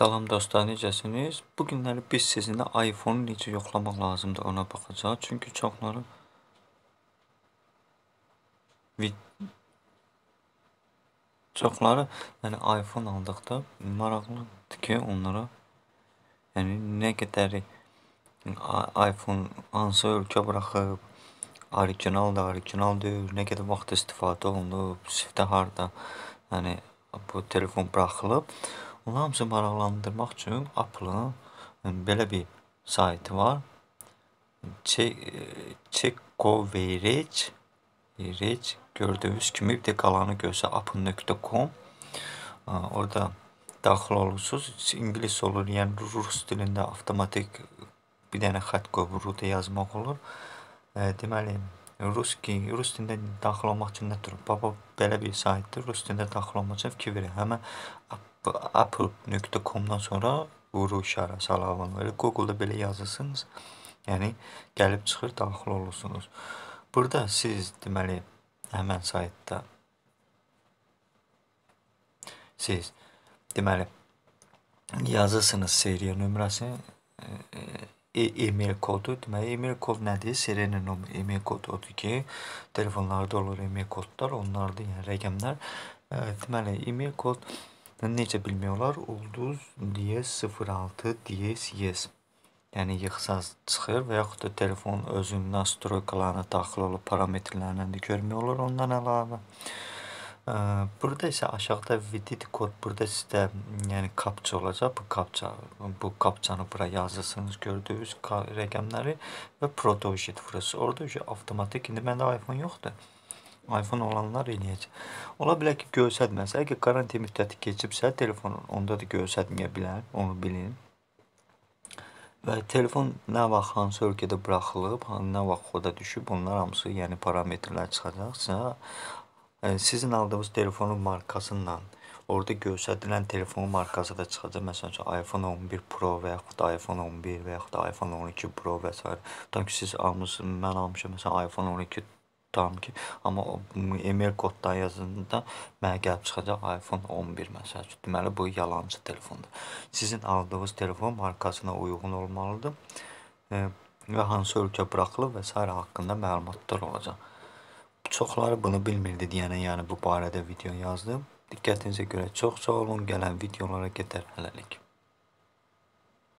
Salam dostlar, necəsiniz? Bu günləri biz sizinlə iPhone-u necə yoxlamaq lazımdır ona baxacağıq. Çünki çoxları çoxları yəni iPhone aldıqda maraqlıdır ki, onlara yəni nə qədər yəni, iPhone hansı ölkə buraxıb, orijinaldır, orijinal deyil, nə qədər vaxt istifadə olunub, siftə harda yəni bu telefon buraxılıb. Bunun hamısını maraqlandırmaq üçün Apple-ın belə bir saytı var. Check, Checkoverage Rec gördüyünüz kimi bir də qalanı gözə apple.com orada daxil olursunuz. İngilis olur, yəni rus dilində avtomatik bir dənə xətt qoyub ruda yazmaq olur. E, deməli, ruski, rus dilində daxil olmaq üçün nə tür? Baba belə bir saytdır. Rus dilində daxil olmaq üçün fikir verir. Həmən Apple.com-dan sonra vuru işarəsi alınır. Google-da belə yazırsınız. Yəni gəlib çıxır, daxil olursunuz. Burada siz deməli həmin saytda siz deməli yazırsınız seriya nömrəsini, e, e, e-mail kodu. Deməli e-mail kod nədir? Seriya nömrə e-mail kodu odur ki, telefonlarda olur e-mail kodlar, onlardır yəni rəqəmlər. E, deməli e-mail kod e Necə bilmək olar? Ulduz DS 06 DS YES. Yəni yığsaz çıxır və yaxud da telefon özünün nastroykalarına daxil olub parametrlərini də görmək olur ondan əlavə. Burada isə aşağıda vidit kod, burada sizdə yəni kapça olacaq. Bu kapça, bu kapçanı bura yazırsınız, gördüyünüz rəqəmləri və protojet vurursunuz. Orada avtomatik, indi məndə iPhone yoxdur iPhone olanlar eləyəcək. Ola bilər ki, görsətməsə, əgər qarantiya müddəti keçibsə, telefonun onda da görsətməyə bilər, onu bilin. Və telefon nə vaxt hansı ölkədə buraxılıb, nə vaxt xoda düşüb, onlar hamısı, yəni parametrlər çıxacaqsa, e, sizin aldığınız telefonun markasından orada göstərilən telefonun markası da çıxacaq. Məsələn, iPhone 11 Pro və yaxud da iPhone 11 və yaxud da iPhone 12 Pro və s. Tutaq ki, siz almısınız, mən almışam, məsələn, iPhone 12 tuturam ki, amma email koddan yazdığında mənə gəlib çıxacaq iPhone 11 məsəl üçün. Deməli bu yalançı telefondur. Sizin aldığınız telefon markasına uyğun olmalıdır e, və hansı ölkə buraxılıb və sair haqqında məlumatlar olacaq. Çoxları bunu bilmirdi deyənə, yəni bu barədə video yazdım. Diqqətinizə görə çox sağ olun. Gələn videolara qədər hələlik.